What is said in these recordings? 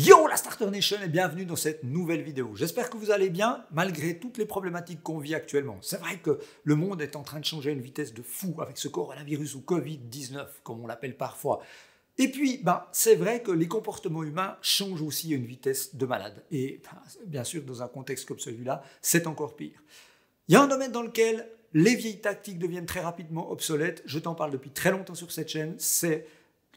Yo la Starter Nation et bienvenue dans cette nouvelle vidéo. J'espère que vous allez bien malgré toutes les problématiques qu'on vit actuellement. C'est vrai que le monde est en train de changer à une vitesse de fou avec ce coronavirus ou Covid-19 comme on l'appelle parfois. Et puis, ben, c'est vrai que les comportements humains changent aussi à une vitesse de malade. Et ben, bien sûr, dans un contexte comme celui-là, c'est encore pire. Il y a un domaine dans lequel les vieilles tactiques deviennent très rapidement obsolètes. Je t'en parle depuis très longtemps sur cette chaîne. C'est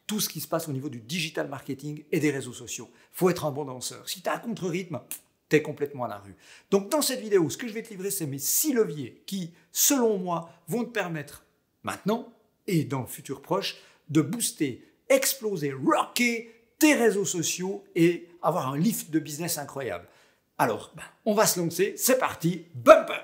tout ce qui se passe au niveau du digital marketing et des réseaux sociaux. faut être un bon danseur. Si tu as un contre-rythme, t'es complètement à la rue. Donc dans cette vidéo, ce que je vais te livrer, c'est mes six leviers qui, selon moi, vont te permettre maintenant et dans le futur proche de booster, exploser, rocker tes réseaux sociaux et avoir un lift de business incroyable. Alors, ben, on va se lancer, c'est parti, bumper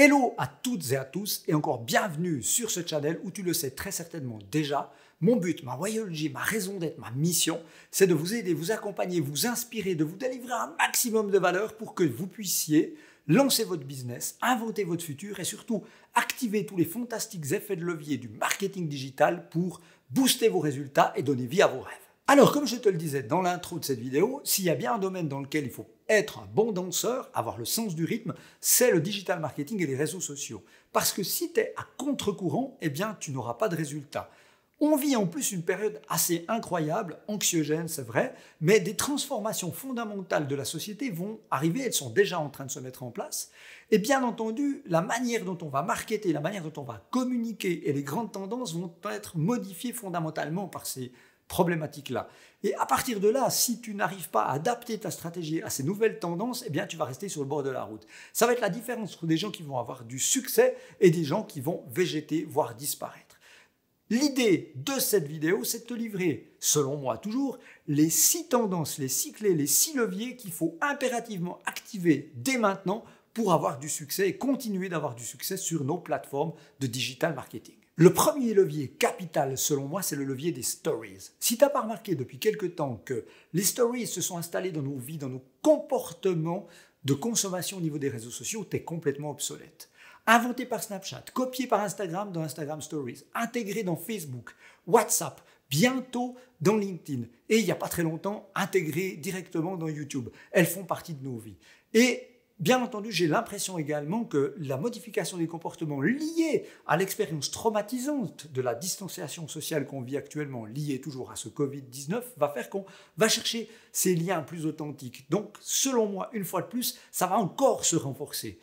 Hello à toutes et à tous et encore bienvenue sur ce channel où tu le sais très certainement déjà, mon but, ma voyologie, ma raison d'être, ma mission, c'est de vous aider, vous accompagner, vous inspirer, de vous délivrer un maximum de valeur pour que vous puissiez lancer votre business, inventer votre futur et surtout activer tous les fantastiques effets de levier du marketing digital pour booster vos résultats et donner vie à vos rêves. Alors, comme je te le disais dans l'intro de cette vidéo, s'il y a bien un domaine dans lequel il faut être un bon danseur, avoir le sens du rythme, c'est le digital marketing et les réseaux sociaux. Parce que si tu es à contre-courant, eh bien, tu n'auras pas de résultat. On vit en plus une période assez incroyable, anxiogène, c'est vrai, mais des transformations fondamentales de la société vont arriver, elles sont déjà en train de se mettre en place. Et bien entendu, la manière dont on va marketer, la manière dont on va communiquer et les grandes tendances vont être modifiées fondamentalement par ces problématique-là. Et à partir de là, si tu n'arrives pas à adapter ta stratégie à ces nouvelles tendances, eh bien, tu vas rester sur le bord de la route. Ça va être la différence entre des gens qui vont avoir du succès et des gens qui vont végéter, voire disparaître. L'idée de cette vidéo, c'est de te livrer, selon moi toujours, les six tendances, les six clés, les six leviers qu'il faut impérativement activer dès maintenant pour avoir du succès et continuer d'avoir du succès sur nos plateformes de digital marketing. Le premier levier capital, selon moi, c'est le levier des stories. Si tu n'as pas remarqué depuis quelque temps que les stories se sont installées dans nos vies, dans nos comportements de consommation au niveau des réseaux sociaux, tu es complètement obsolète. Inventé par Snapchat, copié par Instagram dans Instagram Stories, intégré dans Facebook, WhatsApp, bientôt dans LinkedIn et il n'y a pas très longtemps intégré directement dans YouTube. Elles font partie de nos vies. Et Bien entendu, j'ai l'impression également que la modification des comportements liés à l'expérience traumatisante de la distanciation sociale qu'on vit actuellement, liée toujours à ce Covid-19, va faire qu'on va chercher ces liens plus authentiques. Donc, selon moi, une fois de plus, ça va encore se renforcer.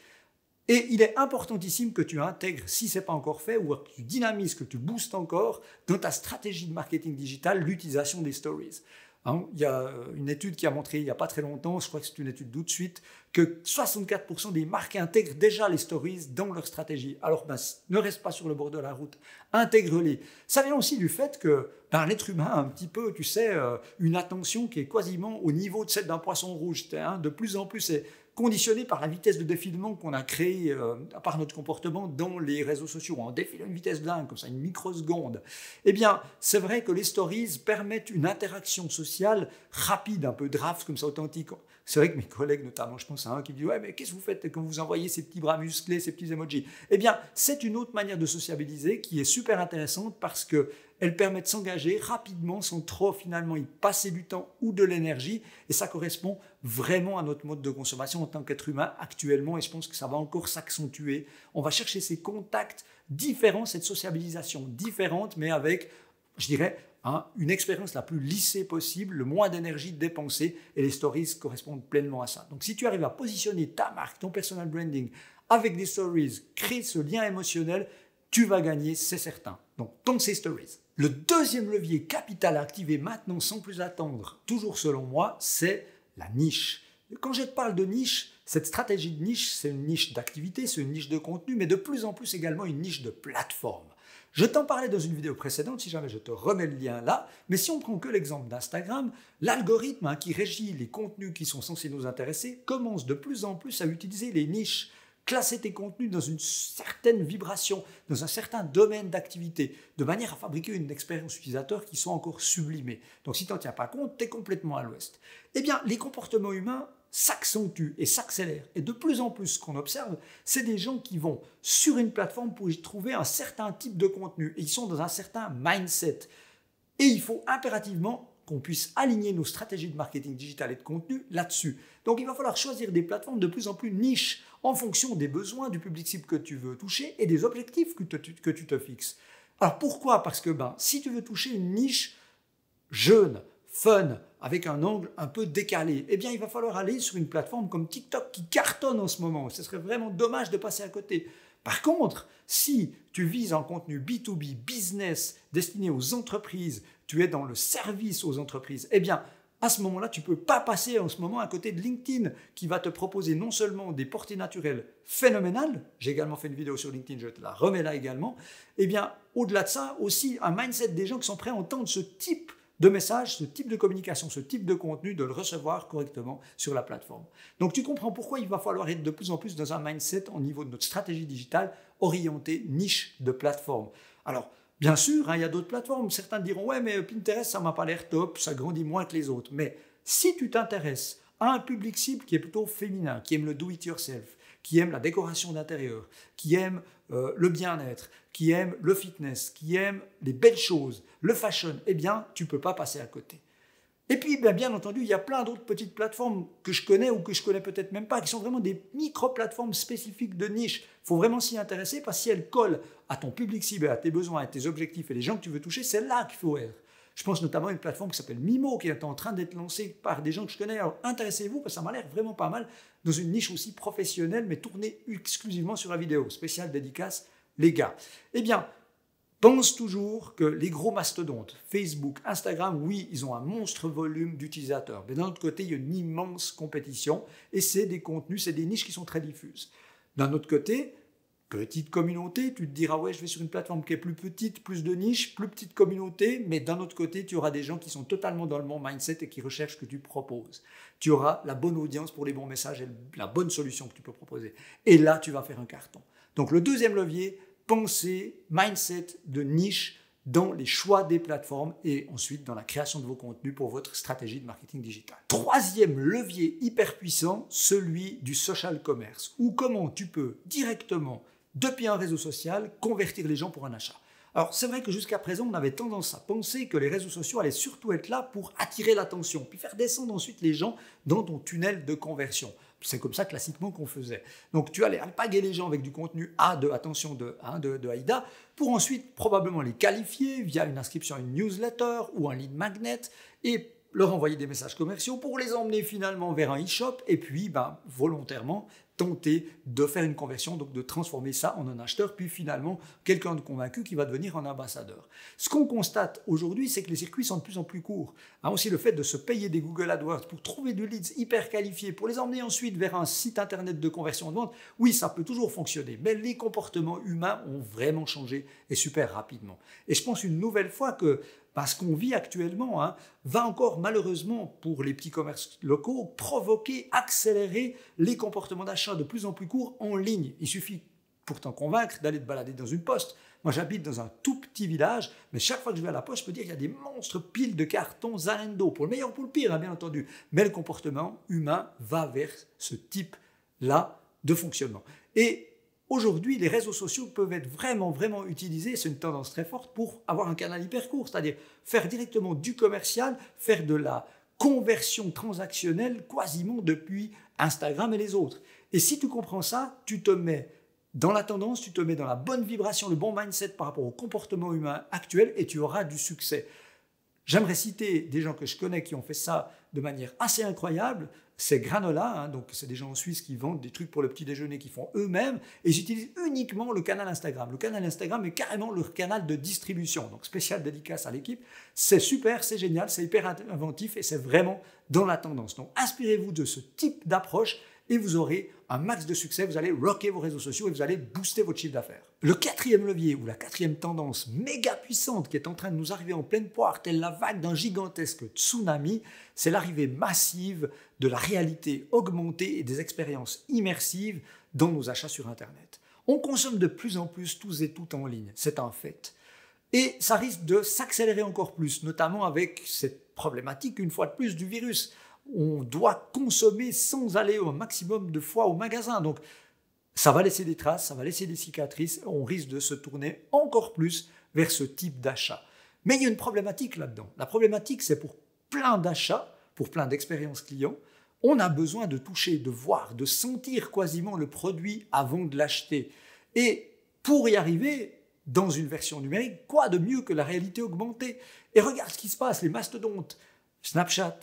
Et il est importantissime que tu intègres, si ce n'est pas encore fait, ou que tu dynamises, que tu boostes encore dans ta stratégie de marketing digital l'utilisation des stories. Hein, il y a euh, une étude qui a montré il n'y a pas très longtemps, je crois que c'est une étude tout de suite, que 64% des marques intègrent déjà les stories dans leur stratégie. Alors ben, ne reste pas sur le bord de la route, intègre-les. Ça vient aussi du fait que ben, l'être humain a un petit peu, tu sais, euh, une attention qui est quasiment au niveau de celle d'un poisson rouge. Hein, de plus en plus, c'est conditionné par la vitesse de défilement qu'on a créée euh, par notre comportement dans les réseaux sociaux. On défile à une vitesse dingue, comme ça, une microseconde. Eh bien, c'est vrai que les stories permettent une interaction sociale rapide, un peu draft, comme ça, authentique. C'est vrai que mes collègues, notamment, je pense à un qui dit Ouais, mais qu'est-ce que vous faites quand vous envoyez ces petits bras musclés, ces petits emojis Eh bien, c'est une autre manière de sociabiliser qui est super intéressante parce que elle permet de s'engager rapidement sans trop finalement y passer du temps ou de l'énergie. Et ça correspond vraiment à notre mode de consommation en tant qu'être humain actuellement. Et je pense que ça va encore s'accentuer. On va chercher ces contacts différents, cette sociabilisation différente, mais avec, je dirais, Hein, une expérience la plus lissée possible, le moins d'énergie dépensée, et les stories correspondent pleinement à ça. Donc si tu arrives à positionner ta marque, ton personal branding, avec des stories, créer ce lien émotionnel, tu vas gagner, c'est certain. Donc ton ces stories. Le deuxième levier capital à activer maintenant sans plus attendre, toujours selon moi, c'est la niche. Quand je te parle de niche, cette stratégie de niche, c'est une niche d'activité, c'est une niche de contenu, mais de plus en plus également une niche de plateforme. Je t'en parlais dans une vidéo précédente, si jamais je te remets le lien là, mais si on prend que l'exemple d'Instagram, l'algorithme hein, qui régit les contenus qui sont censés nous intéresser commence de plus en plus à utiliser les niches classer tes contenus dans une certaine vibration, dans un certain domaine d'activité, de manière à fabriquer une expérience utilisateur qui soit encore sublimée. Donc si tu n'en tiens pas compte, tu es complètement à l'ouest. Eh bien, les comportements humains s'accentue et s'accélère. Et de plus en plus, ce qu'on observe, c'est des gens qui vont sur une plateforme pour y trouver un certain type de contenu. Et ils sont dans un certain mindset. Et il faut impérativement qu'on puisse aligner nos stratégies de marketing digital et de contenu là-dessus. Donc il va falloir choisir des plateformes de plus en plus niches en fonction des besoins du public cible que tu veux toucher et des objectifs que, tu te fixes. Alors pourquoi Parce que ben, si tu veux toucher une niche jeune, fun, avec un angle un peu décalé, eh bien, il va falloir aller sur une plateforme comme TikTok qui cartonne en ce moment. Ce serait vraiment dommage de passer à côté. Par contre, si tu vises un contenu B2B, business, destiné aux entreprises, tu es dans le service aux entreprises, eh bien, à ce moment-là, tu ne peux pas passer en ce moment à côté de LinkedIn, qui va te proposer non seulement des portées naturelles phénoménales, j'ai également fait une vidéo sur LinkedIn, je te la remets là également, eh bien, au-delà de ça, aussi un mindset des gens qui sont prêts à entendre ce type de messages, ce type de communication, ce type de contenu, de le recevoir correctement sur la plateforme. Donc tu comprends pourquoi il va falloir être de plus en plus dans un mindset au niveau de notre stratégie digitale orientée niche de plateforme. Alors, bien sûr, hein, il y a d'autres plateformes. Certains diront, ouais, mais Pinterest, ça m'a pas l'air top, ça grandit moins que les autres. Mais si tu t'intéresses à un public cible qui est plutôt féminin, qui aime le do-it-yourself, qui aime la décoration d'intérieur, qui aime euh, le bien-être, qui aime le fitness, qui aime les belles choses, le fashion, eh bien, tu ne peux pas passer à côté. Et puis, ben, bien, entendu, il y a plein d'autres petites plateformes que je connais ou que je connais peut-être même pas, qui sont vraiment des micro-plateformes spécifiques de niche. Il faut vraiment s'y intéresser parce que si elles collent à ton public cible, à tes besoins, à tes objectifs et les gens que tu veux toucher, c'est là qu'il faut être. Je pense notamment à une plateforme qui s'appelle Mimo, qui est en train d'être lancée par des gens que je connais. Alors intéressez-vous, parce que ça m'a l'air vraiment pas mal, dans une niche aussi professionnelle, mais tournée exclusivement sur la vidéo. spéciale dédicace, les gars. Eh bien, pense toujours que les gros mastodontes, Facebook, Instagram, oui, ils ont un monstre volume d'utilisateurs. Mais d'un autre côté, il y a une immense compétition, et c'est des contenus, c'est des niches qui sont très diffuses. D'un autre côté, petite communauté, tu te diras ouais, je vais sur une plateforme qui est plus petite, plus de niches, plus petite communauté, mais d'un autre côté, tu auras des gens qui sont totalement dans le bon mindset et qui recherchent ce que tu proposes. Tu auras la bonne audience pour les bons messages et la bonne solution que tu peux proposer. Et là, tu vas faire un carton. Donc le deuxième levier, penser mindset de niche dans les choix des plateformes et ensuite dans la création de vos contenus pour votre stratégie de marketing digital. Troisième levier hyper puissant, celui du social commerce, ou comment tu peux directement, depuis un réseau social, convertir les gens pour un achat. Alors c'est vrai que jusqu'à présent, on avait tendance à penser que les réseaux sociaux allaient surtout être là pour attirer l'attention, puis faire descendre ensuite les gens dans ton tunnel de conversion. C'est comme ça classiquement qu'on faisait. Donc tu allais alpaguer les gens avec du contenu A de attention de, de, pour ensuite probablement les qualifier via une inscription à une newsletter ou un lead magnet et leur envoyer des messages commerciaux pour les emmener finalement vers un e-shop et puis ben, volontairement tenter de faire une conversion, donc de transformer ça en un acheteur, puis finalement quelqu'un de convaincu qui va devenir un ambassadeur. Ce qu'on constate aujourd'hui, c'est que les circuits sont de plus en plus courts. Hein, aussi le fait de se payer des Google AdWords pour trouver du leads hyper qualifiés, pour les emmener ensuite vers un site internet de conversion de vente, oui, ça peut toujours fonctionner, mais les comportements humains ont vraiment changé et super rapidement. Et je pense une nouvelle fois que parce qu'on vit actuellement, hein, va encore malheureusement pour les petits commerces locaux provoquer, accélérer les comportements d'achat de plus en plus courts en ligne. Il suffit pourtant convaincre d'aller te balader dans une poste. Moi, j'habite dans un tout petit village, mais chaque fois que je vais à la poste, je peux dire qu'il y a des monstres piles de cartons Zalendo, pour le meilleur ou pour le pire, hein, bien entendu. Mais le comportement humain va vers ce type-là de fonctionnement. Et Aujourd'hui, les réseaux sociaux peuvent être vraiment, vraiment utilisés, c'est une tendance très forte, pour avoir un canal hyper court, c'est-à-dire faire directement du commercial, faire de la conversion transactionnelle quasiment depuis Instagram et les autres. Et si tu comprends ça, tu te mets dans la tendance, tu te mets dans la bonne vibration, le bon mindset par rapport au comportement humain actuel et tu auras du succès. J'aimerais citer des gens que je connais qui ont fait ça de manière assez incroyable. Ces granola, hein, donc c'est des gens en Suisse qui vendent des trucs pour le petit déjeuner qu'ils font eux-mêmes, et ils utilisent uniquement le canal Instagram. Le canal Instagram est carrément leur canal de distribution, donc spécial dédicace à l'équipe. C'est super, c'est génial, c'est hyper inventif et c'est vraiment dans la tendance. Donc inspirez-vous de ce type d'approche et vous aurez un max de succès, vous allez rocker vos réseaux sociaux et vous allez booster votre chiffre d'affaires. Le quatrième levier ou la quatrième tendance méga puissante qui est en train de nous arriver en pleine poire, telle la vague d'un gigantesque tsunami, c'est l'arrivée massive de la réalité augmentée et des expériences immersives dans nos achats sur Internet. On consomme de plus en plus tous et toutes en ligne, c'est un fait. Et ça risque de s'accélérer encore plus, notamment avec cette problématique, une fois de plus, du virus. On doit consommer sans aller au maximum de fois au magasin. Donc, ça va laisser des traces, ça va laisser des cicatrices, on risque de se tourner encore plus vers ce type d'achat. Mais il y a une problématique là-dedans. La problématique, c'est pour plein d'achats, pour plein d'expériences clients, on a besoin de toucher, de voir, de sentir quasiment le produit avant de l'acheter. Et pour y arriver, dans une version numérique, quoi de mieux que la réalité augmentée Et regarde ce qui se passe, les mastodontes, Snapchat,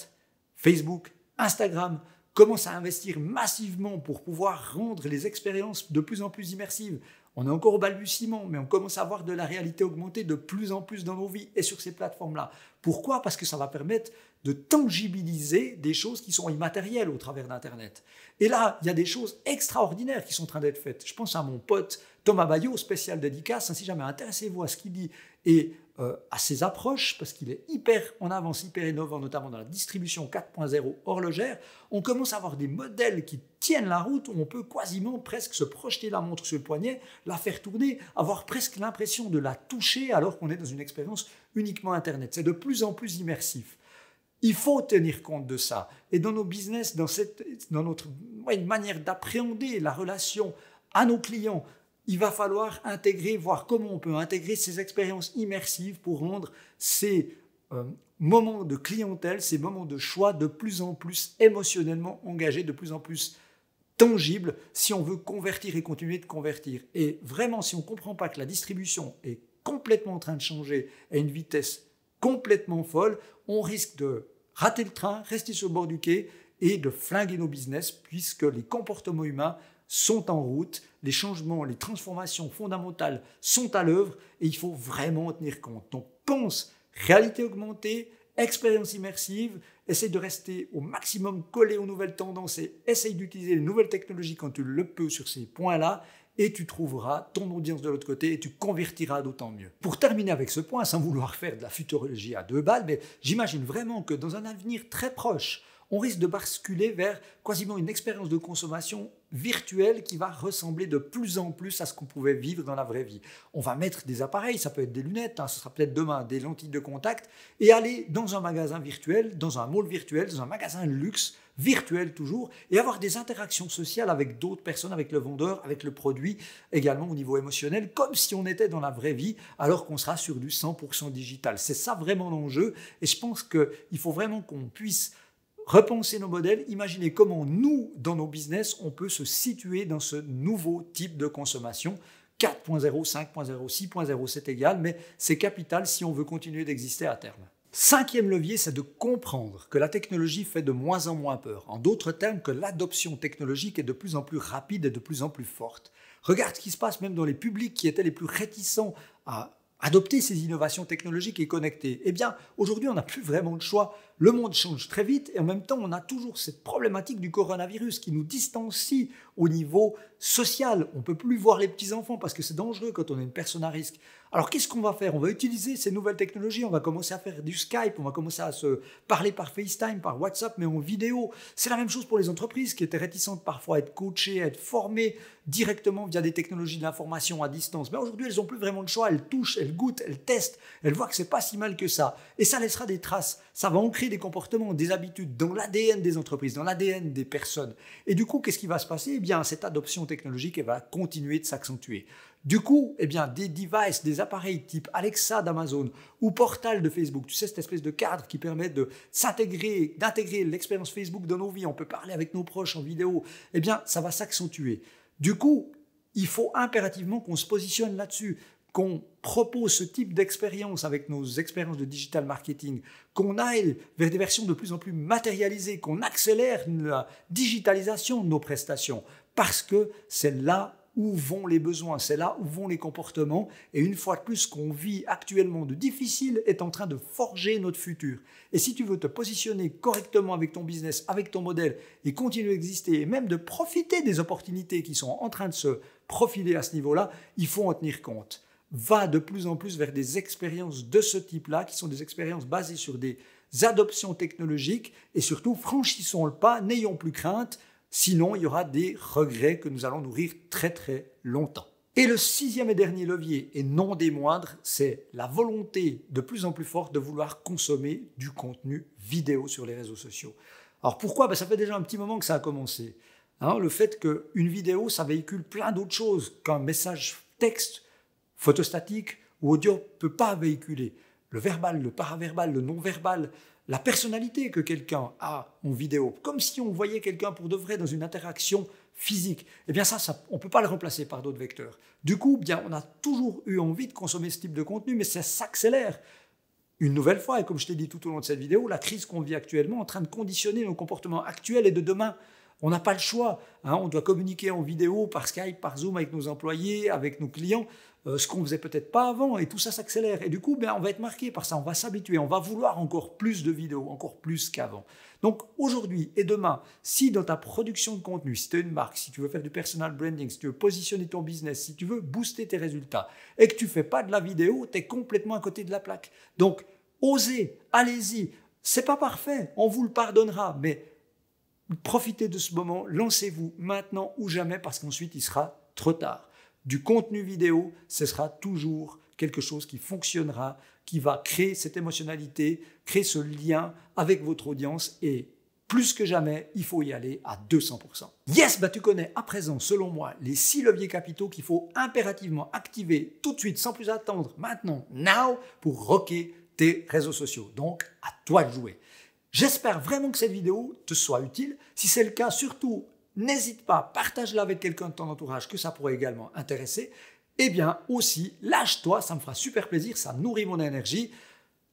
Facebook, Instagram, commence à investir massivement pour pouvoir rendre les expériences de plus en plus immersives. On est encore au balbutiement, mais on commence à voir de la réalité augmentée de plus en plus dans nos vies et sur ces plateformes-là. Pourquoi Parce que ça va permettre de tangibiliser des choses qui sont immatérielles au travers d'Internet. Et là, il y a des choses extraordinaires qui sont en train d'être faites. Je pense à mon pote Thomas Bayot, spécial dédicace. Si jamais intéressez-vous à ce qu'il dit et euh, à ses approches, parce qu'il est hyper en avance, hyper innovant, notamment dans la distribution 4.0 horlogère, on commence à avoir des modèles qui tiennent la route, où on peut quasiment presque se projeter la montre sur le poignet, la faire tourner, avoir presque l'impression de la toucher alors qu'on est dans une expérience uniquement Internet. C'est de plus en plus immersif. Il faut tenir compte de ça. Et dans nos business, dans, cette, dans notre manière d'appréhender la relation à nos clients, il va falloir intégrer, voir comment on peut intégrer ces expériences immersives pour rendre ces euh, moments de clientèle, ces moments de choix de plus en plus émotionnellement engagés, de plus en plus tangibles, si on veut convertir et continuer de convertir. Et vraiment, si on ne comprend pas que la distribution est complètement en train de changer à une vitesse complètement folle, on risque de rater le train, rester sur le bord du quai et de flinguer nos business puisque les comportements humains sont en route, les changements, les transformations fondamentales sont à l'œuvre et il faut vraiment en tenir compte. Donc pense réalité augmentée, expérience immersive, essaye de rester au maximum collé aux nouvelles tendances et essaye d'utiliser les nouvelles technologies quand tu le peux sur ces points-là et tu trouveras ton audience de l'autre côté et tu convertiras d'autant mieux. Pour terminer avec ce point, sans vouloir faire de la futurologie à deux balles, mais j'imagine vraiment que dans un avenir très proche, on risque de basculer vers quasiment une expérience de consommation virtuelle qui va ressembler de plus en plus à ce qu'on pouvait vivre dans la vraie vie. On va mettre des appareils, ça peut être des lunettes, hein, ce sera peut-être demain des lentilles de contact, et aller dans un magasin virtuel, dans un mall virtuel, dans un magasin luxe virtuel toujours, et avoir des interactions sociales avec d'autres personnes, avec le vendeur, avec le produit, également au niveau émotionnel, comme si on était dans la vraie vie, alors qu'on sera sur du 100% digital. C'est ça vraiment l'enjeu, et je pense qu'il faut vraiment qu'on puisse repenser nos modèles, imaginer comment nous, dans nos business, on peut se situer dans ce nouveau type de consommation. 4.0, 5.0, 6.0, c'est égal, mais c'est capital si on veut continuer d'exister à terme. Cinquième levier, c'est de comprendre que la technologie fait de moins en moins peur. En d'autres termes, que l'adoption technologique est de plus en plus rapide et de plus en plus forte. Regarde ce qui se passe même dans les publics qui étaient les plus réticents à adopter ces innovations technologiques et connectées. Eh bien, aujourd'hui, on n'a plus vraiment le choix le monde change très vite et en même temps, on a toujours cette problématique du coronavirus qui nous distancie au niveau social. On ne peut plus voir les petits-enfants parce que c'est dangereux quand on est une personne à risque. Alors qu'est-ce qu'on va faire On va utiliser ces nouvelles technologies, on va commencer à faire du Skype, on va commencer à se parler par FaceTime, par WhatsApp, mais en vidéo. C'est la même chose pour les entreprises qui étaient réticentes parfois à être coachées, à être formées directement via des technologies de l'information à distance. Mais aujourd'hui, elles n'ont plus vraiment le choix, elles touchent, elles goûtent, elles testent, elles voient que c'est pas si mal que ça. Et ça laissera des traces, ça va ancrer des comportements, des habitudes dans l'ADN des entreprises, dans l'ADN des personnes. Et du coup, qu'est-ce qui va se passer Eh bien, cette adoption technologique elle va continuer de s'accentuer. Du coup, eh bien, des devices, des appareils type Alexa d'Amazon ou Portal de Facebook, tu sais, cette espèce de cadre qui permet de s'intégrer, d'intégrer l'expérience Facebook dans nos vies, on peut parler avec nos proches en vidéo, eh bien, ça va s'accentuer. Du coup, il faut impérativement qu'on se positionne là-dessus qu'on propose ce type d'expérience avec nos expériences de digital marketing, qu'on aille vers des versions de plus en plus matérialisées, qu'on accélère la digitalisation de nos prestations, parce que c'est là où vont les besoins, c'est là où vont les comportements, et une fois de plus, ce qu'on vit actuellement de difficile est en train de forger notre futur. Et si tu veux te positionner correctement avec ton business, avec ton modèle, et continuer à exister, et même de profiter des opportunités qui sont en train de se profiler à ce niveau-là, il faut en tenir compte va de plus en plus vers des expériences de ce type-là, qui sont des expériences basées sur des adoptions technologiques, et surtout, franchissons le pas, n'ayons plus crainte, sinon il y aura des regrets que nous allons nourrir très très longtemps. Et le sixième et dernier levier, et non des moindres, c'est la volonté de plus en plus forte de vouloir consommer du contenu vidéo sur les réseaux sociaux. Alors pourquoi ben, Ça fait déjà un petit moment que ça a commencé. Hein. le fait qu'une vidéo, ça véhicule plein d'autres choses qu'un message texte photostatique ou audio peut pas véhiculer. Le verbal, le paraverbal, le non-verbal, la personnalité que quelqu'un a en vidéo, comme si on voyait quelqu'un pour de vrai dans une interaction physique, eh bien ça, on ne peut pas le remplacer par d'autres vecteurs. Du coup, bien, on a toujours eu envie de consommer ce type de contenu, mais ça s'accélère. Une nouvelle fois, et comme je t'ai dit tout au long de cette vidéo, la crise qu'on vit actuellement est en train de conditionner nos comportements actuels et de demain. On n'a pas le choix. Hein. on doit communiquer en vidéo, par Skype, par Zoom avec nos employés, avec nos clients. Euh, ce qu'on faisait peut-être pas avant, et tout ça s'accélère. Et du coup, ben, on va être marqué par ça, on va s'habituer, on va vouloir encore plus de vidéos, encore plus qu'avant. Donc aujourd'hui et demain, si dans ta production de contenu, si tu es une marque, si tu veux faire du personal branding, si tu veux positionner ton business, si tu veux booster tes résultats, et que tu fais pas de la vidéo, tu es complètement à côté de la plaque. Donc, osez, allez-y. C'est pas parfait, on vous le pardonnera, mais profitez de ce moment, lancez-vous maintenant ou jamais parce qu'ensuite il sera trop tard du contenu vidéo, ce sera toujours quelque chose qui fonctionnera, qui va créer cette émotionnalité, créer ce lien avec votre audience et plus que jamais, il faut y aller à 200%. Yes, bah tu connais à présent, selon moi, les six leviers capitaux qu'il faut impérativement activer tout de suite, sans plus attendre, maintenant, now, pour rocker tes réseaux sociaux. Donc, à toi de jouer. J'espère vraiment que cette vidéo te soit utile. Si c'est le cas, surtout n'hésite pas, partage-la avec quelqu'un de ton entourage que ça pourrait également intéresser. Eh bien, aussi, lâche-toi, ça me fera super plaisir, ça nourrit mon énergie.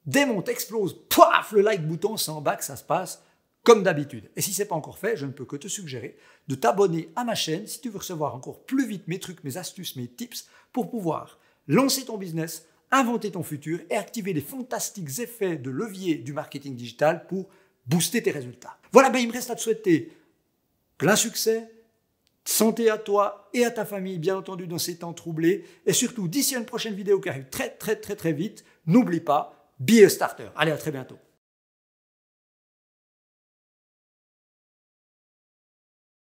Démonte, explose, poif, le like bouton, c'est en bas que ça se passe, comme d'habitude. Et si ce n'est pas encore fait, je ne peux que te suggérer de t'abonner à ma chaîne si tu veux recevoir encore plus vite mes trucs, mes astuces, mes tips pour pouvoir lancer ton business, inventer ton futur et activer les fantastiques effets de levier du marketing digital pour booster tes résultats. Voilà, ben il me reste à te souhaiter plein succès, santé à toi et à ta famille, bien entendu, dans ces temps troublés. Et surtout, d'ici à une prochaine vidéo qui arrive très, très, très, très vite, n'oublie pas, be a starter. Allez, à très bientôt.